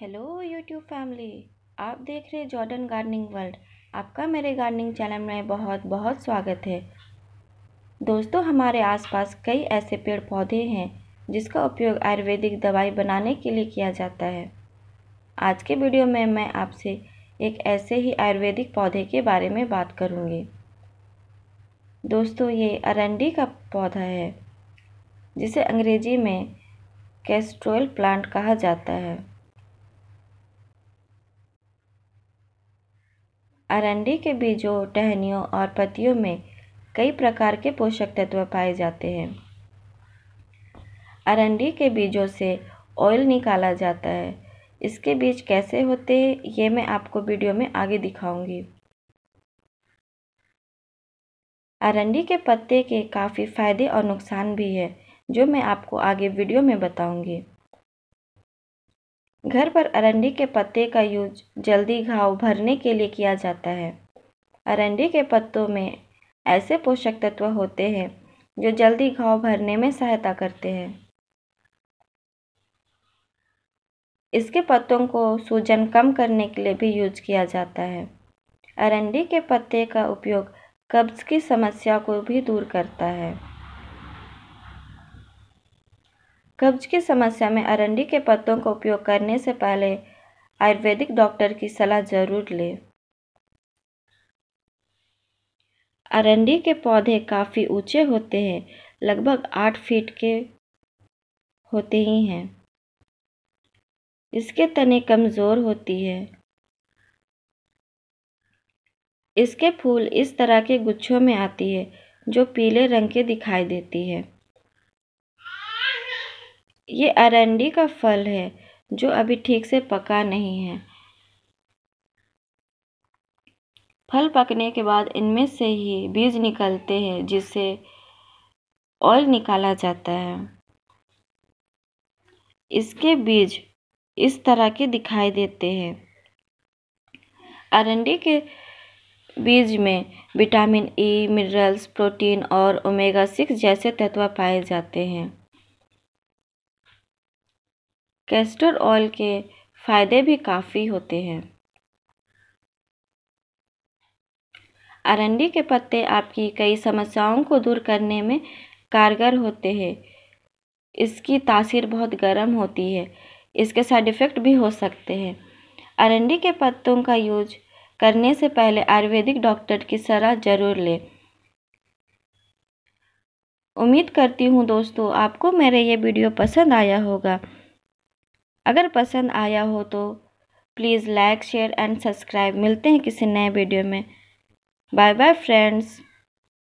hello YouTube family आप देख रहे हैं जॉर्डन गार्डनिंग वर्ल्ड आपका मेरे गार्डनिंग चैनल में बहुत बहुत स्वागत है दोस्तों हमारे आसपास कई ऐसे पेड़ पौधे हैं जिसका उपयोग आयुर्वेदिक दवाई बनाने के लिए किया जाता है आज के वीडियो में मैं आपसे एक ऐसे ही आयुर्वेदिक पौधे के बारे में बात करूँगी दोस्तों ये अरंडी का पौधा है जिसे अंग्रेजी में कैस्ट्रोल प्लांट कहा जाता है अरंडी के बीजों टहनियों और पत्तियों में कई प्रकार के पोषक तत्व पाए जाते हैं अरंडी के बीजों से ऑयल निकाला जाता है इसके बीज कैसे होते हैं ये मैं आपको वीडियो में आगे दिखाऊंगी अरंडी के पत्ते के काफ़ी फ़ायदे और नुकसान भी है जो मैं आपको आगे वीडियो में बताऊंगी घर पर अरंडी के पत्ते का यूज जल्दी घाव भरने के लिए किया जाता है अरंडी के पत्तों में ऐसे पोषक तत्व होते हैं जो जल्दी घाव भरने में सहायता करते हैं इसके पत्तों को सूजन कम करने के लिए भी यूज किया जाता है अरंडी के पत्ते का उपयोग कब्ज़ की समस्या को भी दूर करता है कब्ज की समस्या में अरंडी के पत्तों का उपयोग करने से पहले आयुर्वेदिक डॉक्टर की सलाह जरूर लें अरंडी के पौधे काफ़ी ऊंचे होते हैं लगभग आठ फीट के होते ही हैं इसके तने कमज़ोर होती है इसके फूल इस तरह के गुच्छों में आती है जो पीले रंग के दिखाई देती है ये अरंडी का फल है जो अभी ठीक से पका नहीं है फल पकने के बाद इनमें से ही बीज निकलते हैं जिससे ऑयल निकाला जाता है इसके बीज इस तरह के दिखाई देते हैं अरंडी के बीज में vitamin E e, minerals protein और ओमेगा सिक्स जैसे तत्व पाए जाते हैं कैस्टर ऑयल के फ़ायदे भी काफ़ी होते हैं अरंडी के पत्ते आपकी कई समस्याओं को दूर करने में कारगर होते हैं इसकी तासीर बहुत गर्म होती है इसके साइड इफ़ेक्ट भी हो सकते हैं अरंडी के पत्तों का यूज करने से पहले आयुर्वेदिक डॉक्टर की सलाह ज़रूर लें उम्मीद करती हूँ दोस्तों आपको मेरे ये वीडियो पसंद आया होगा अगर पसंद आया हो तो please like share and subscribe मिलते हैं किसी नए वीडियो में बाय बाय फ्रेंड्स